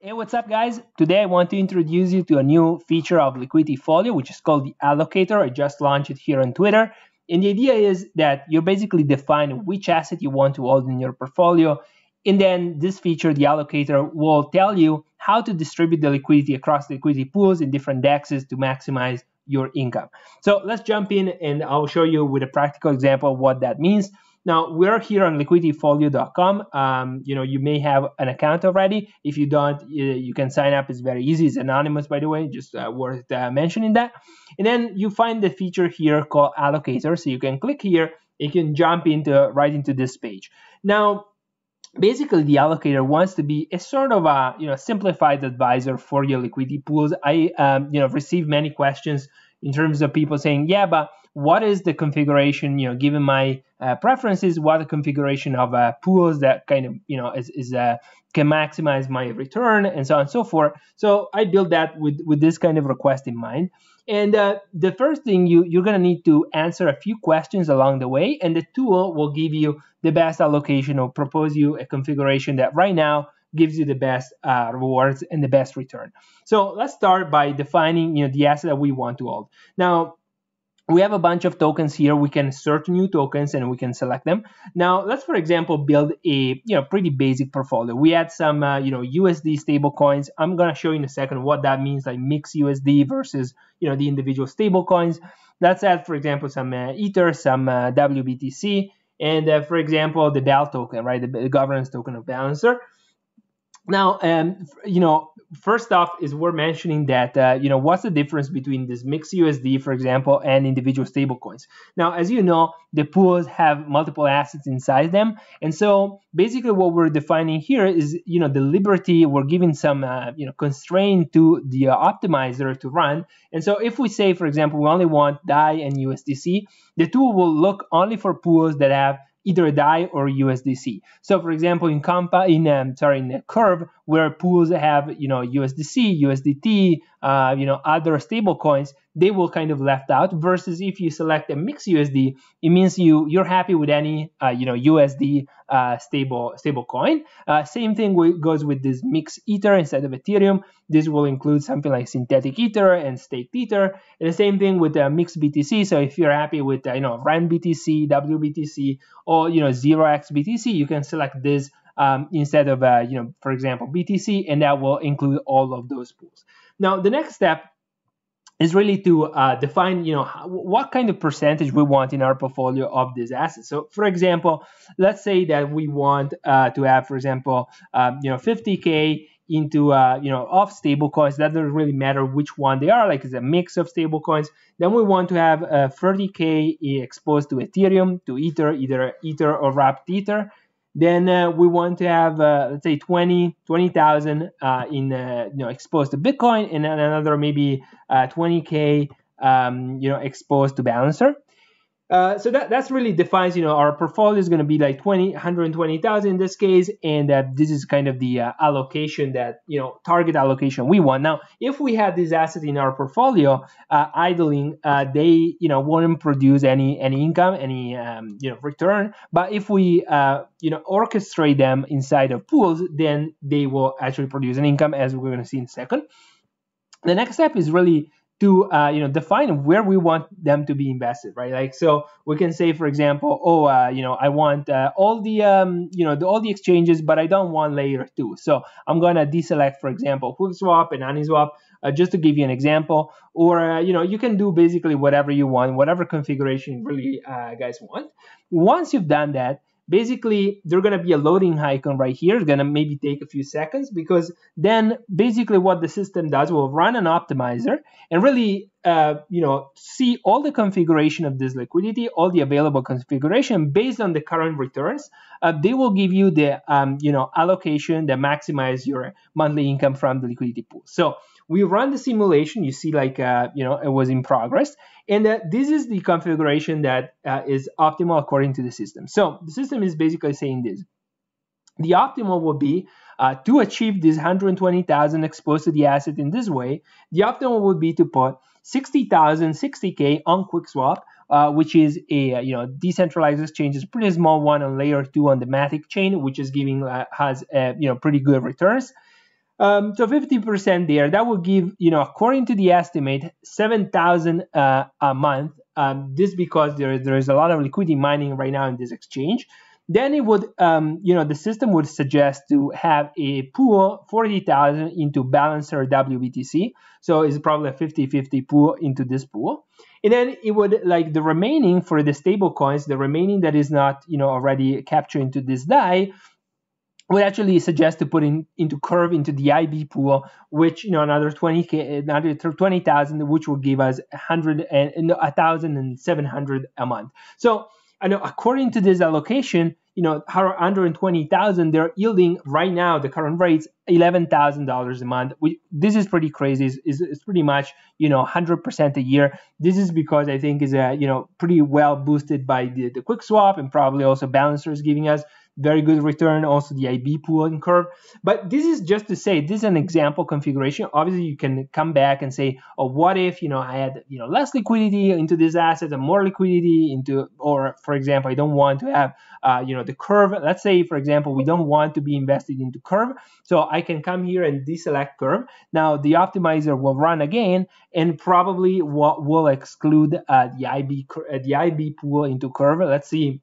Hey, what's up, guys? Today I want to introduce you to a new feature of Liquidity Folio, which is called the allocator. I just launched it here on Twitter. And the idea is that you basically define which asset you want to hold in your portfolio. And then this feature, the allocator, will tell you how to distribute the liquidity across the liquidity pools in different dexes to maximize your income. So let's jump in and I'll show you with a practical example what that means. Now we're here on liquidityfolio.com. Um, you know, you may have an account already. If you don't, you can sign up. It's very easy. It's anonymous, by the way. Just uh, worth uh, mentioning that. And then you find the feature here called allocator. So you can click here. You can jump into right into this page. Now, basically, the allocator wants to be a sort of a you know simplified advisor for your liquidity pools. I um, you know receive many questions in terms of people saying, yeah, but what is the configuration, you know, given my uh, preferences, what the configuration of uh, pools that kind of, you know, is, is uh, can maximize my return and so on and so forth. So I build that with, with this kind of request in mind. And uh, the first thing you, you're going to need to answer a few questions along the way, and the tool will give you the best allocation or propose you a configuration that right now gives you the best uh, rewards and the best return. So let's start by defining you know, the asset that we want to hold. Now, we have a bunch of tokens here. We can search new tokens and we can select them. Now, let's, for example, build a you know pretty basic portfolio. We had some uh, you know USD stable coins. I'm gonna show you in a second what that means, like mix USD versus you know the individual stable coins. Let's add, for example, some uh, Ether, some uh, WBTC, and uh, for example the DAO token, right, the, the governance token of Balancer. Now, um, you know, first off, is worth mentioning that uh, you know what's the difference between this mixed USD, for example, and individual stablecoins. Now, as you know, the pools have multiple assets inside them, and so basically what we're defining here is you know the liberty we're giving some uh, you know constraint to the uh, optimizer to run. And so if we say, for example, we only want Dai and USDC, the tool will look only for pools that have either DAI or USDC. So, for example, in Compa, in um, sorry, in Curve, where pools have you know USDC, USDT, uh, you know other stable coins, they will kind of left out. Versus if you select a mixed USD, it means you you're happy with any uh, you know USD uh, stable stable coin. Uh, same thing with, goes with this mixed Ether instead of Ethereum. This will include something like synthetic Ether and staked Ether. And the same thing with uh, mixed BTC. So if you're happy with uh, you know RAND BTC, WBTC, or you know 0x BTC, you can select this. Um, instead of, uh, you know, for example, BTC, and that will include all of those pools. Now, the next step is really to uh, define you know what kind of percentage we want in our portfolio of these assets so for example let's say that we want uh, to have for example um, you know 50k into uh, you know off stable coins that doesn't really matter which one they are like it's a mix of stable coins then we want to have 30k uh, eh, exposed to ethereum to ether either ether or wrapped ether then uh, we want to have uh, let's say 20 20,000 uh, in uh, you know exposed to Bitcoin and then another maybe 20k uh, um, you know exposed to Balancer. Uh, so that that's really defines you know our portfolio is going to be like 20 120,000 in this case and uh, this is kind of the uh, allocation that you know target allocation we want now if we had these assets in our portfolio uh, idling uh, they you know wouldn't produce any any income any um, you know return but if we uh, you know orchestrate them inside of pools then they will actually produce an income as we're going to see in a second the next step is really to uh, you know define where we want them to be invested, right? Like so, we can say, for example, oh, uh, you know, I want uh, all the um, you know the, all the exchanges, but I don't want layer two. So I'm gonna deselect, for example, HookSwap and AnySwap, uh, just to give you an example. Or uh, you know, you can do basically whatever you want, whatever configuration really uh, guys want. Once you've done that, basically they're going to be a loading icon right here. It's going to maybe take a few seconds because then basically what the system does will run an optimizer and really uh, you know, see all the configuration of this liquidity, all the available configuration based on the current returns. Uh, they will give you the, um, you know, allocation that maximize your monthly income from the liquidity pool. So we run the simulation. You see, like, uh, you know, it was in progress, and uh, this is the configuration that uh, is optimal according to the system. So the system is basically saying this: the optimal would be uh, to achieve this 120,000 exposed to the asset in this way, the optimal would be to put 60,000, 60K on QuickSwap, uh, which is a uh, you know decentralized exchange. It's a pretty small one on layer two on the Matic chain, which is giving uh, has uh, you know pretty good returns. Um, so 50% there, that would give, you know, according to the estimate, 7,000 uh, a month. Um, this because there is there is a lot of liquidity mining right now in this exchange then it would, um, you know, the system would suggest to have a pool 40,000 into balancer WBTC. So it's probably a 50-50 pool into this pool. And then it would like the remaining for the stable coins, the remaining that is not, you know, already captured into this die would actually suggest to put in into curve into the IB pool, which, you know, another 20K, another 20,000, which would give us 100 and, and 1,700 a month. So and according to this allocation, you know, 120,000, they're yielding right now, the current rates, $11,000 a month. We, this is pretty crazy. It's, it's, it's, pretty much, you know, 100% a year. This is because I think is, a, you know, pretty well boosted by the, the quick swap and probably also balancers giving us very good return, also the IB pooling curve. But this is just to say, this is an example configuration. Obviously, you can come back and say, oh, what if, you know, I had, you know, less liquidity into this asset and more liquidity into, or for example, I don't want to have, uh, you know, the curve. Let's say, for example, we don't want to be invested into curve. So I can come here and deselect curve. Now the optimizer will run again and probably will, will exclude uh, the IB, uh, the IB pool into curve. Let's see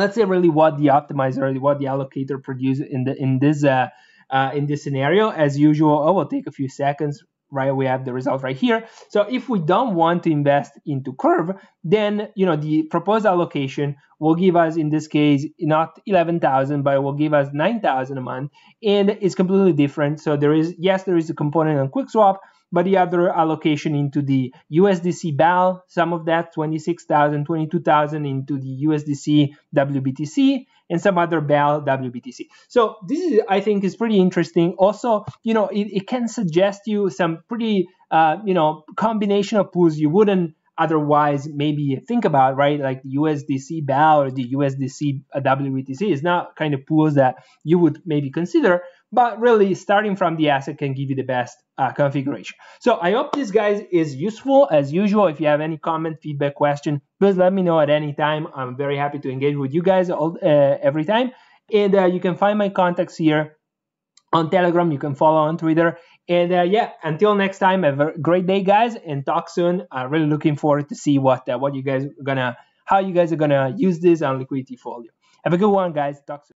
let's say really what the optimizer, what the allocator produces in the in this uh, uh, in this scenario. As usual, it oh, will take a few seconds. Right, we have the result right here. So if we don't want to invest into Curve, then you know the proposed allocation will give us in this case not 11,000, but will give us 9,000 a month, and it's completely different. So there is yes, there is a component on quick swap but the other allocation into the USDC BAL, some of that 26,000, 22,000 into the USDC WBTC and some other BAL WBTC. So this is, I think is pretty interesting. Also, you know, it, it can suggest you some pretty, uh, you know, combination of pools you wouldn't otherwise maybe think about, right? Like the USDC BAL or the USDC uh, WBTC is not kind of pools that you would maybe consider, but really starting from the asset can give you the best uh, configuration. So I hope this guys is useful. As usual, if you have any comment, feedback, question, please let me know at any time. I'm very happy to engage with you guys all, uh, every time. And uh, you can find my contacts here on Telegram. You can follow on Twitter. And uh, yeah, until next time, have a great day, guys, and talk soon. I'm really looking forward to see what uh, what you guys are gonna how you guys are gonna use this on liquidity folio. Have a good one, guys. Talk soon.